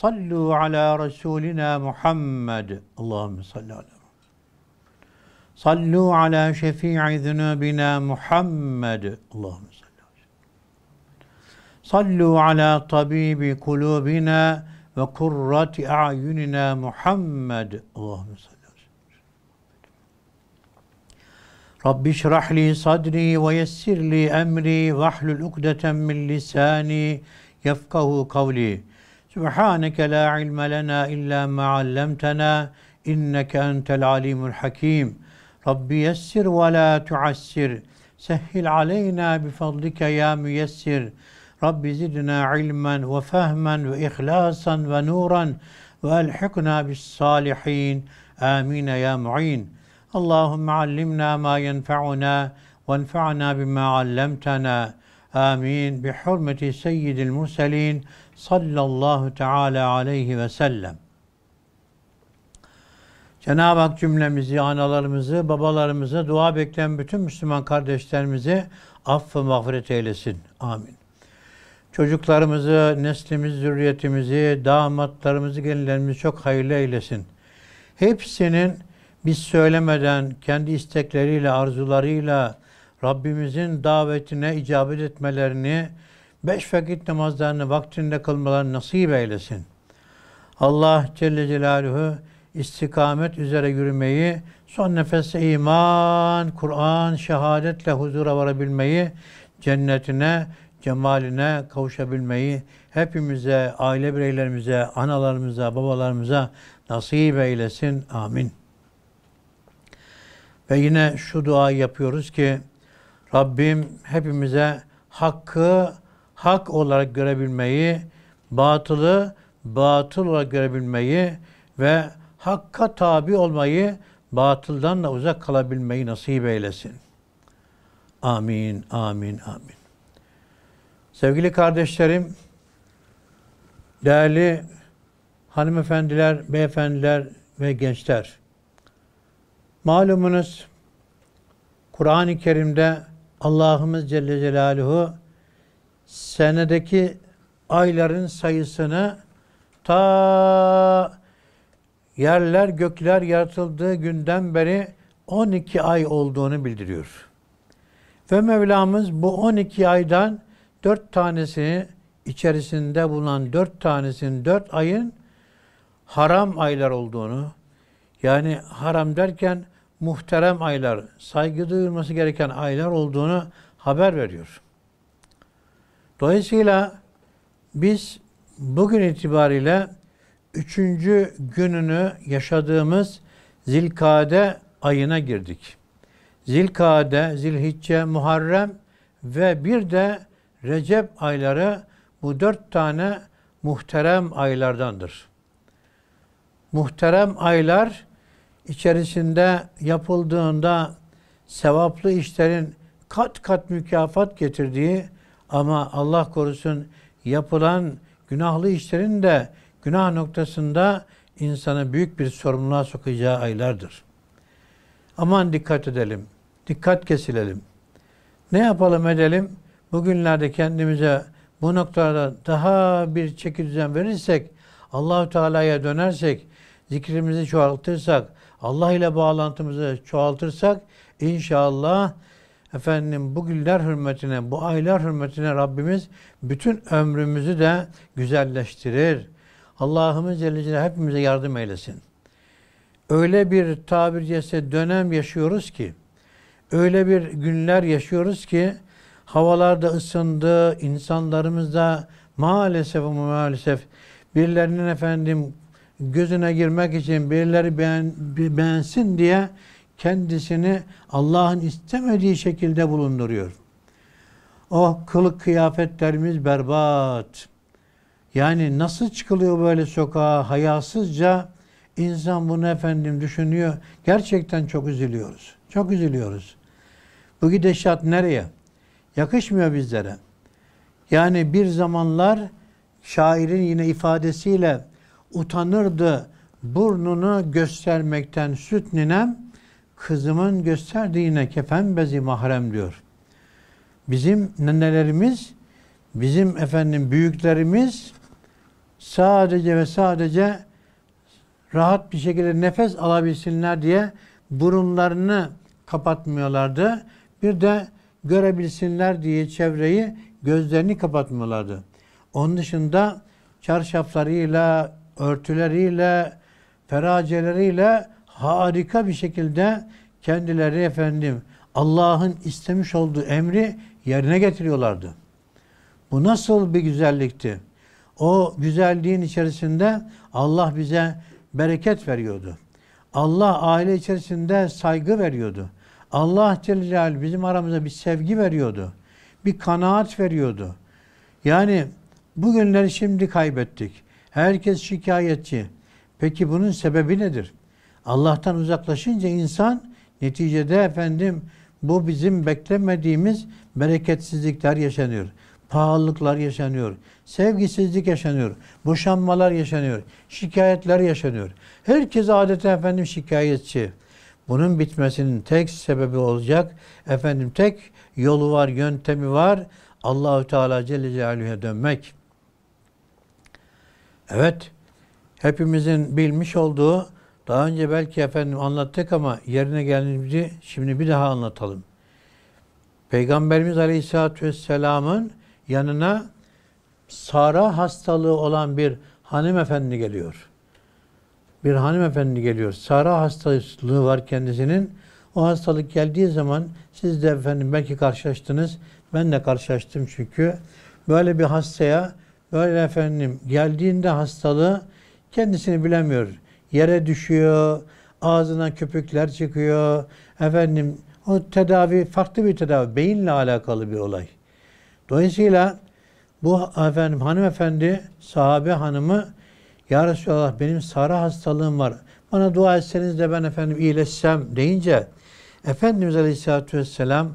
صلوا على رسولنا محمد اللهم صل على صلوا على شفيع ذنوبنا محمد اللهم صل صلوا على طبيب قلوبنا وقرة أعيننا محمد اللهم صل رب اشرح لي صدري ويسر لي أمري واحلل عقدة من لساني يفقه قولي سبحانك لا علم لنا إلا ما علمتنا إنك أنت العليم الحكيم رب يسر ولا تعسر سهل علينا بفضلك يا ميسر رب زدنا علما وفهما وإخلاصا ونورا وألحقنا بالصالحين آمين يا معين اللهم علمنا ما ينفعنا وانفعنا بما علمتنا آمين بحرمة سيد المرسلين sallallahu teala aleyhi ve sellem. Cenab-ı Hak cümlemizi, analarımızı, babalarımızı, dua bekleyen bütün Müslüman kardeşlerimizi affı mağfiret eylesin. Amin. Çocuklarımızı, neslimizi, zürriyetimizi, damatlarımızı, gelinlerimizi çok hayırlı eylesin. Hepsinin biz söylemeden kendi istekleriyle, arzularıyla Rabbimizin davetine icabet etmelerini, beş vakit namazlarını vaktinde kılmalarını nasip eylesin. Allah Celle Celaluhu istikamet üzere yürümeyi, son nefeste iman, Kur'an, şehadetle huzura varabilmeyi, cennetine, cemaline kavuşabilmeyi hepimize, aile bireylerimize, analarımıza, babalarımıza nasip eylesin. Amin. Ve yine şu duayı yapıyoruz ki Rabbim hepimize hakkı hak olarak görebilmeyi, batılı batıl olarak görebilmeyi ve hakka tabi olmayı, batıldan da uzak kalabilmeyi nasip eylesin. Amin, amin, amin. Sevgili kardeşlerim, değerli hanımefendiler, beyefendiler ve gençler, malumunuz Kur'an-ı Kerim'de Allah'ımız Celle Celaluhu senedeki ayların sayısını ta yerler gökler yaratıldığı günden beri 12 ay olduğunu bildiriyor. Ve Mevlamız bu 12 aydan 4 tanesini içerisinde bulunan 4 tanesinin 4 ayın haram aylar olduğunu yani haram derken muhterem aylar, saygı duyulması gereken aylar olduğunu haber veriyor. Dolayısıyla biz bugün itibariyle üçüncü gününü yaşadığımız Zilkade ayına girdik. Zilkade, Zilhicce, Muharrem ve bir de Recep ayları bu dört tane muhterem aylardandır. Muhterem aylar içerisinde yapıldığında sevaplı işlerin kat kat mükafat getirdiği ama Allah korusun yapılan günahlı işlerin de günah noktasında insanı büyük bir sorumluluğa sokacağı aylardır. Aman dikkat edelim. Dikkat kesilelim. Ne yapalım edelim? Bugünlerde kendimize bu noktada daha bir çeki düzen verirsek, Allahu Teala'ya dönersek, zikrimizi çoğaltırsak, Allah ile bağlantımızı çoğaltırsak inşallah efendim bu günler hürmetine, bu aylar hürmetine Rabbimiz bütün ömrümüzü de güzelleştirir. Allah'ımız Celle Celaluhu hepimize yardım eylesin. Öyle bir tabir caizse dönem yaşıyoruz ki, öyle bir günler yaşıyoruz ki havalar da ısındı, insanlarımız da maalesef maalesef birilerinin efendim gözüne girmek için birileri beğen, beğensin diye kendisini Allah'ın istemediği şekilde bulunduruyor. O kılık kıyafetlerimiz berbat. Yani nasıl çıkılıyor böyle sokağa hayasızca insan bunu efendim düşünüyor. Gerçekten çok üzülüyoruz. Çok üzülüyoruz. Bu gidişat nereye? Yakışmıyor bizlere. Yani bir zamanlar şairin yine ifadesiyle utanırdı burnunu göstermekten süt ninem kızımın gösterdiğine kefen bezi mahrem diyor. Bizim nenelerimiz, bizim efendim büyüklerimiz sadece ve sadece rahat bir şekilde nefes alabilsinler diye burunlarını kapatmıyorlardı. Bir de görebilsinler diye çevreyi gözlerini kapatmıyorlardı. Onun dışında çarşaflarıyla, örtüleriyle, feraceleriyle harika bir şekilde kendileri efendim Allah'ın istemiş olduğu emri yerine getiriyorlardı. Bu nasıl bir güzellikti? O güzelliğin içerisinde Allah bize bereket veriyordu. Allah aile içerisinde saygı veriyordu. Allah Celle Celaluhu bizim aramıza bir sevgi veriyordu. Bir kanaat veriyordu. Yani bugünleri şimdi kaybettik. Herkes şikayetçi. Peki bunun sebebi nedir? Allah'tan uzaklaşınca insan neticede efendim bu bizim beklemediğimiz bereketsizlikler yaşanıyor. Pahalılıklar yaşanıyor. Sevgisizlik yaşanıyor. Boşanmalar yaşanıyor. Şikayetler yaşanıyor. Herkes adeta efendim şikayetçi. Bunun bitmesinin tek sebebi olacak. Efendim tek yolu var, yöntemi var. Allahü Teala Celle Celaluhu'ya dönmek. Evet, hepimizin bilmiş olduğu daha önce belki efendim anlattık ama yerine geldiğimizi şimdi bir daha anlatalım. Peygamberimiz Aleyhisselatü Vesselam'ın yanına Sara hastalığı olan bir hanımefendi geliyor. Bir hanımefendi geliyor. Sara hastalığı var kendisinin. O hastalık geldiği zaman siz de efendim belki karşılaştınız. Ben de karşılaştım çünkü. Böyle bir hastaya böyle efendim geldiğinde hastalığı kendisini bilemiyor yere düşüyor, ağzından köpükler çıkıyor. Efendim o tedavi farklı bir tedavi. Beyinle alakalı bir olay. Dolayısıyla bu efendim hanımefendi sahabe hanımı Ya Resulallah benim sarı hastalığım var. Bana dua etseniz de ben efendim iyileşsem deyince Efendimiz Aleyhisselatü Vesselam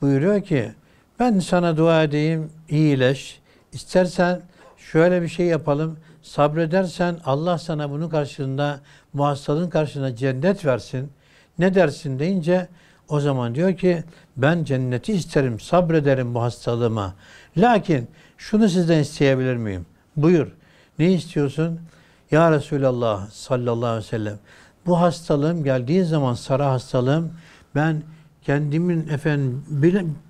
buyuruyor ki ben sana dua edeyim iyileş. İstersen şöyle bir şey yapalım. Sabredersen Allah sana bunun karşılığında, muhassalın karşılığında cennet versin. Ne dersin deyince o zaman diyor ki ben cenneti isterim, sabrederim bu hastalığıma. Lakin şunu sizden isteyebilir miyim? Buyur. Ne istiyorsun? Ya Resulallah sallallahu aleyhi ve sellem bu hastalığım geldiği zaman sarı hastalığım ben kendimin efendim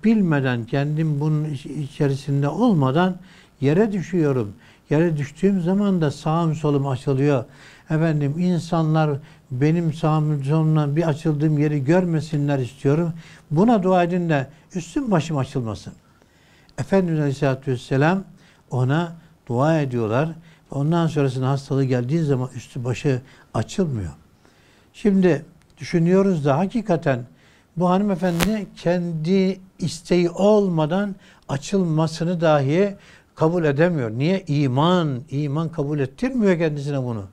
bilmeden kendim bunun içerisinde olmadan yere düşüyorum. Yere düştüğüm zaman da sağım solum açılıyor. Efendim insanlar benim sağım solumdan bir açıldığım yeri görmesinler istiyorum. Buna dua edin de üstüm başım açılmasın. Efendimiz Aleyhisselatü Vesselam ona dua ediyorlar. Ondan sonrasında hastalığı geldiği zaman üstü başı açılmıyor. Şimdi düşünüyoruz da hakikaten bu hanımefendi kendi isteği olmadan açılmasını dahi kabul edemiyor. Niye? iman iman kabul ettirmiyor kendisine bunu.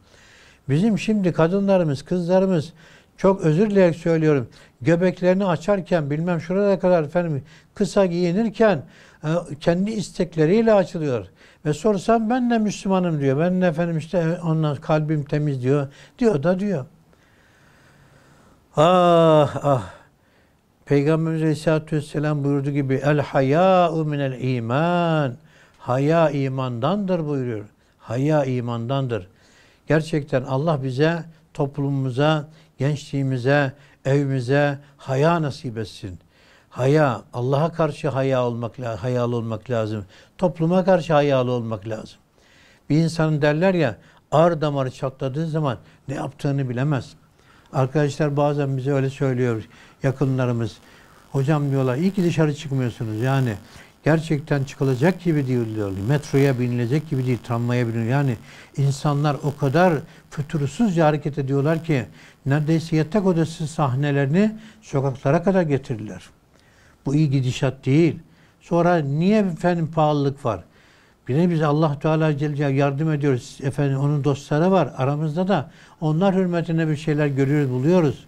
Bizim şimdi kadınlarımız, kızlarımız çok özür dileyerek söylüyorum. Göbeklerini açarken bilmem şuraya kadar efendim kısa giyinirken e, kendi istekleriyle açılıyor. Ve sorsam ben de Müslümanım diyor. Ben de efendim işte e, ondan kalbim temiz diyor. Diyor da diyor. Ah ah. Peygamberimiz Aleyhisselatü Vesselam buyurduğu gibi el hayâ'u minel iman. Haya imandandır buyuruyor. Haya imandandır. Gerçekten Allah bize, toplumumuza, gençliğimize, evimize haya nasip etsin. Haya, Allah'a karşı haya olmak, hayalı olmak lazım. Topluma karşı hayalı olmak lazım. Bir insanın derler ya, ağır damarı çatladığı zaman ne yaptığını bilemez. Arkadaşlar bazen bize öyle söylüyor yakınlarımız. Hocam diyorlar, iyi ki dışarı çıkmıyorsunuz. Yani gerçekten çıkılacak gibi değil diyor. Metroya binilecek gibi değil, tramvaya biniliyor. Yani insanlar o kadar fütursuzca hareket ediyorlar ki neredeyse yatak odası sahnelerini sokaklara kadar getirirler. Bu iyi gidişat değil. Sonra niye efendim pahalılık var? Bir de biz Allah Teala Celle yardım ediyoruz. Efendim onun dostları var aramızda da. Onlar hürmetine bir şeyler görüyoruz, buluyoruz.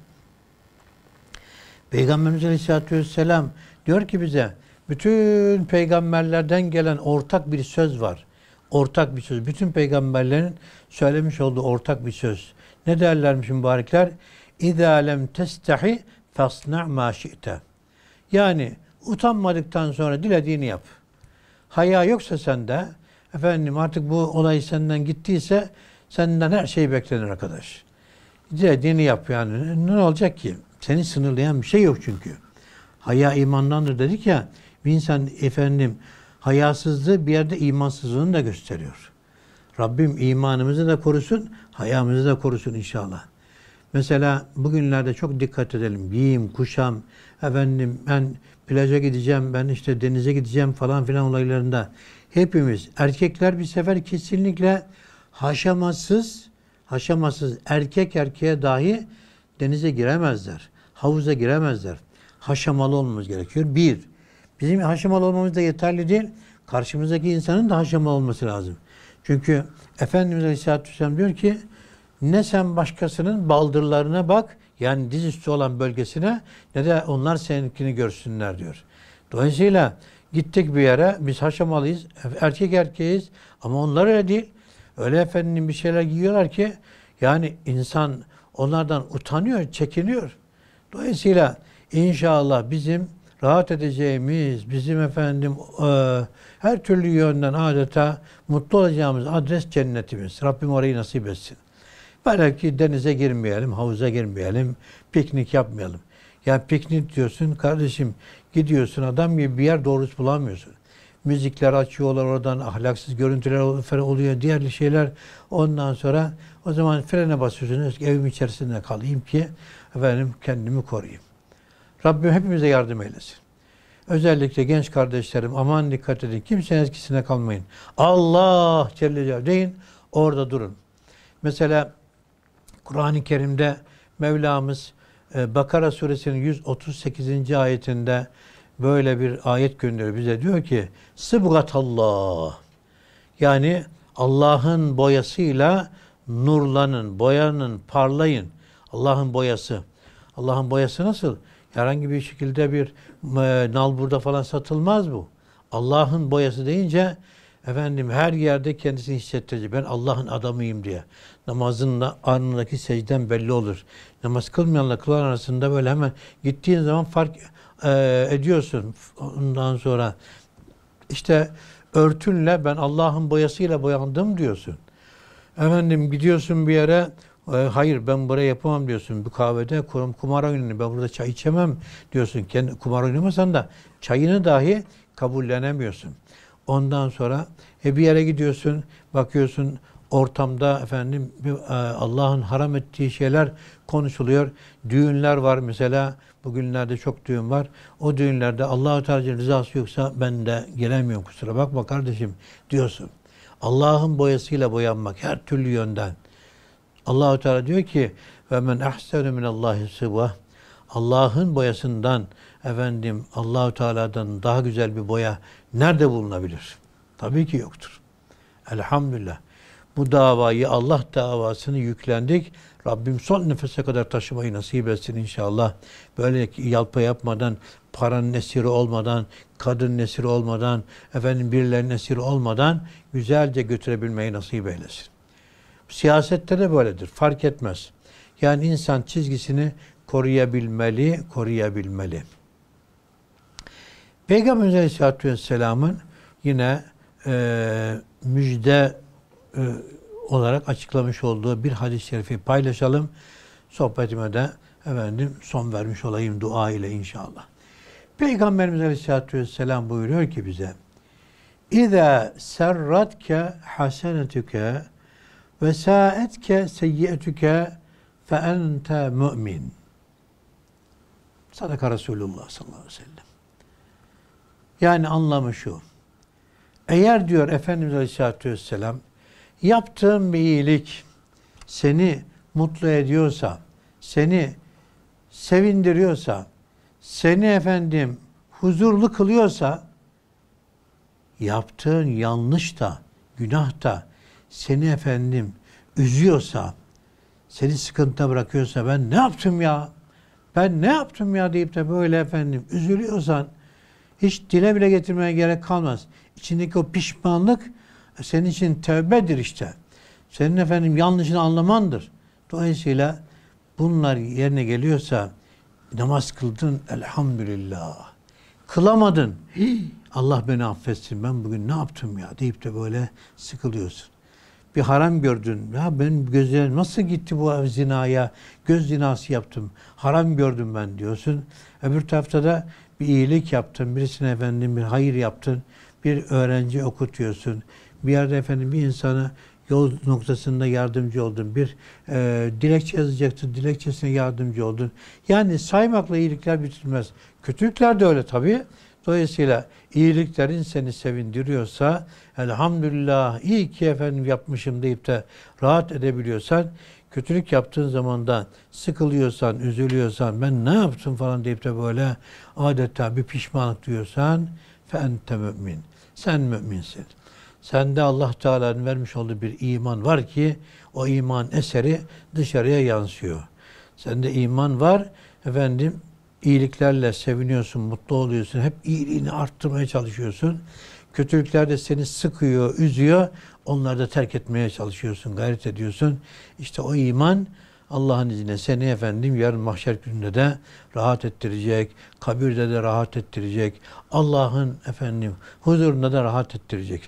Peygamberimiz Aleyhisselatü Vesselam diyor ki bize bütün peygamberlerden gelen ortak bir söz var. Ortak bir söz. Bütün peygamberlerin söylemiş olduğu ortak bir söz. Ne derlermiş mübarekler? İzâ lem testahi fasna' mâ şi'te. Yani utanmadıktan sonra dilediğini yap. Haya yoksa sende, efendim artık bu olay senden gittiyse senden her şey beklenir arkadaş. Dilediğini yap yani. Ne olacak ki? Seni sınırlayan bir şey yok çünkü. Haya imandandır dedik ya. Bir insan efendim hayasızlığı bir yerde imansızlığını da gösteriyor. Rabbim imanımızı da korusun, hayamızı da korusun inşallah. Mesela bugünlerde çok dikkat edelim. Yiyeyim, kuşam, efendim ben plaja gideceğim, ben işte denize gideceğim falan filan olaylarında hepimiz erkekler bir sefer kesinlikle haşamasız, haşamasız erkek erkeğe dahi denize giremezler. Havuza giremezler. Haşamalı olmamız gerekiyor. Bir, Bizim Haşimalı olmamız da yeterli değil. Karşımızdaki insanın da Haşimalı olması lazım. Çünkü Efendimiz Aleyhisselatü Vesselam diyor ki ne sen başkasının baldırlarına bak yani dizüstü olan bölgesine ne de onlar seninkini görsünler diyor. Dolayısıyla gittik bir yere biz haşamalıyız erkek erkeğiz ama onlar öyle değil. Öyle Efendinin bir şeyler giyiyorlar ki yani insan onlardan utanıyor, çekiniyor. Dolayısıyla inşallah bizim rahat edeceğimiz, bizim efendim e, her türlü yönden adeta mutlu olacağımız adres cennetimiz. Rabbim orayı nasip etsin. Belki denize girmeyelim, havuza girmeyelim, piknik yapmayalım. Ya piknik diyorsun kardeşim gidiyorsun adam gibi bir yer doğrusu bulamıyorsun. Müzikler açıyorlar oradan ahlaksız görüntüler oluyor diğer şeyler. Ondan sonra o zaman frene basıyorsun evim içerisinde kalayım ki efendim kendimi koruyayım. Rabbim hepimize yardım eylesin. Özellikle genç kardeşlerim aman dikkat edin. Kimsenin eskisine kalmayın. Allah Celle Celle deyin. Orada durun. Mesela Kur'an-ı Kerim'de Mevlamız e, Bakara suresinin 138. ayetinde böyle bir ayet gönderiyor bize. Diyor ki Sıbgatallah yani Allah'ın boyasıyla nurlanın, boyanın, parlayın. Allah'ın boyası. Allah'ın boyası nasıl? Herhangi bir şekilde bir e, nal burada falan satılmaz bu. Allah'ın boyası deyince efendim her yerde kendisini hissettirecek. Ben Allah'ın adamıyım diye. Namazın anındaki secden belli olur. Namaz kılmayanla kılan arasında böyle hemen gittiğin zaman fark e, ediyorsun. Ondan sonra işte örtünle ben Allah'ın boyasıyla boyandım diyorsun. Efendim gidiyorsun bir yere e, hayır ben buraya yapamam diyorsun. Bu kahvede kurum, kumar oynanır. Ben burada çay içemem diyorsun. Kendi, kumar oynamasan da çayını dahi kabullenemiyorsun. Ondan sonra e, bir yere gidiyorsun. Bakıyorsun ortamda efendim e, Allah'ın haram ettiği şeyler konuşuluyor. Düğünler var mesela. Bugünlerde çok düğün var. O düğünlerde Allah-u Teala'nın rızası yoksa ben de gelemiyorum kusura bakma kardeşim diyorsun. Allah'ın boyasıyla boyanmak her türlü yönden. Allahu Teala diyor ki ve men ahsenu min Allahi sıva Allah'ın boyasından efendim Allahu Teala'dan daha güzel bir boya nerede bulunabilir? Tabii ki yoktur. Elhamdülillah. Bu davayı Allah davasını yüklendik. Rabbim son nefese kadar taşımayı nasip etsin inşallah. Böyle yalpa yapmadan, paranın esiri olmadan, kadın esiri olmadan, efendim birilerinin esiri olmadan güzelce götürebilmeyi nasip eylesin. Siyasette de böyledir. Fark etmez. Yani insan çizgisini koruyabilmeli, koruyabilmeli. Peygamber Aleyhisselatü Vesselam'ın yine e, müjde e, olarak açıklamış olduğu bir hadis-i şerifi paylaşalım. Sohbetime de efendim son vermiş olayım dua ile inşallah. Peygamberimiz Aleyhisselatü Vesselam buyuruyor ki bize İza serratke hasenetüke ve saetke seyyietüke fe ente mümin. Sadaka Resulullah sallallahu aleyhi ve sellem. Yani anlamı şu. Eğer diyor Efendimiz Aleyhisselatü Vesselam yaptığın bir iyilik seni mutlu ediyorsa, seni sevindiriyorsa, seni efendim huzurlu kılıyorsa yaptığın yanlış da, günah da, seni efendim üzüyorsa, seni sıkıntıda bırakıyorsa ben ne yaptım ya? Ben ne yaptım ya deyip de böyle efendim üzülüyorsan hiç dile bile getirmeye gerek kalmaz. İçindeki o pişmanlık senin için tövbedir işte. Senin efendim yanlışını anlamandır. Dolayısıyla bunlar yerine geliyorsa namaz kıldın elhamdülillah. Kılamadın. Allah beni affetsin ben bugün ne yaptım ya deyip de böyle sıkılıyorsun bir haram gördün. Ya benim gözlerim nasıl gitti bu zinaya? Göz zinası yaptım. Haram gördüm ben diyorsun. Öbür tarafta da bir iyilik yaptın. Birisine efendim bir hayır yaptın. Bir öğrenci okutuyorsun. Bir yerde efendim bir insana yol noktasında yardımcı oldun. Bir e, dilekçe yazacaktın dilekçesine yardımcı oldun. Yani saymakla iyilikler bitirmez. Kötülükler de öyle tabii. Dolayısıyla iyiliklerin seni sevindiriyorsa elhamdülillah iyi ki efendim yapmışım deyip de rahat edebiliyorsan kötülük yaptığın zamandan sıkılıyorsan, üzülüyorsan ben ne yaptım falan deyip de böyle adeta bir pişmanlık diyorsan fe ente mümin. Sen müminsin. Sende Allah Teala'nın vermiş olduğu bir iman var ki o iman eseri dışarıya yansıyor. Sende iman var efendim İyiliklerle seviniyorsun, mutlu oluyorsun. Hep iyiliğini arttırmaya çalışıyorsun. Kötülükler de seni sıkıyor, üzüyor. Onları da terk etmeye çalışıyorsun, gayret ediyorsun. İşte o iman Allah'ın izniyle seni efendim yarın mahşer gününde de rahat ettirecek, kabirde de rahat ettirecek, Allah'ın efendim huzurunda da rahat ettirecek.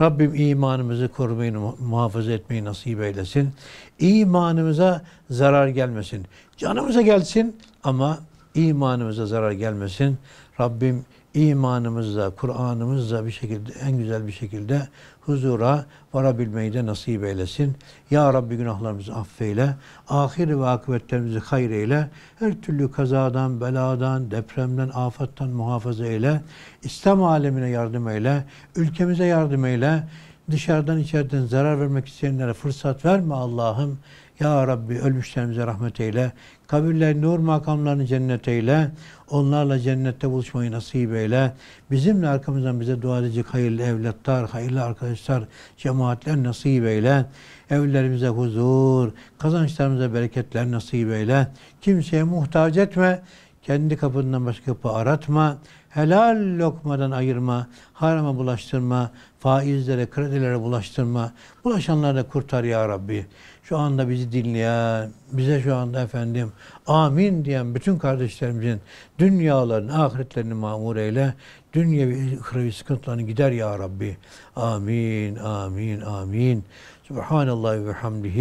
Rabbim imanımızı korumayı, muhafaza etmeyi nasip eylesin. İmanımıza zarar gelmesin. Canımıza gelsin ama imanımıza zarar gelmesin. Rabbim imanımızla, Kur'an'ımızla bir şekilde en güzel bir şekilde huzura varabilmeyi de nasip eylesin. Ya Rabbi günahlarımızı affeyle. Ahir ve akıbetlerimizi hayır eyle. Her türlü kazadan, beladan, depremden, afattan muhafaza eyle. İslam alemine yardım eyle. Ülkemize yardım eyle. Dışarıdan içeriden zarar vermek isteyenlere fırsat verme Allah'ım. Ya Rabbi ölmüşlerimize rahmet eyle. Kabirlerini nur makamlarını cennet eyle. Onlarla cennette buluşmayı nasip eyle. Bizimle arkamızdan bize dua edecek hayırlı evlatlar, hayırlı arkadaşlar, cemaatler nasip eyle. Evlerimize huzur, kazançlarımıza bereketler nasip eyle. Kimseye muhtaç etme. Kendi kapından başka kapı aratma helal lokmadan ayırma, harama bulaştırma, faizlere, kredilere bulaştırma. Bulaşanları da kurtar ya Rabbi. Şu anda bizi dinleyen, bize şu anda efendim amin diyen bütün kardeşlerimizin dünyalarını, ahiretlerini mamur eyle. Dünyevi, ve sıkıntılarını gider ya Rabbi. Amin, amin, amin. سبحان الله وبحمده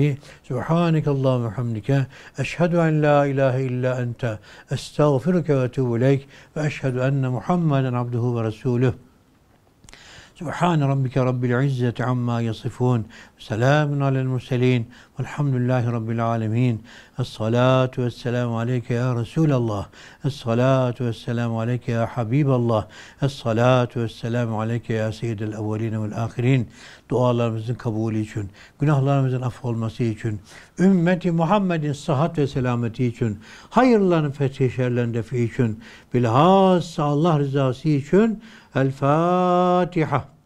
سبحانك اللهم وبحمدك أشهد أن لا إله إلا أنت أستغفرك وأتوب إليك وأشهد أن محمدا عبده ورسوله سبحان ربك رب العزة عما يصفون سلام على المرسلين Elhamdülillahi Rabbil alemin. Esselatu vesselamu aleyke ya Resulallah. Esselatu vesselamu aleyke ya Habiballah. Esselatu vesselamu aleyke ya Seyyidil evveline vel ahirin. Dualarımızın kabulü için, günahlarımızın affolması için, ümmeti Muhammed'in sıhhat ve selameti için, hayırların fethi şerlerin defi için, bilhassa Allah rızası için El Fatiha.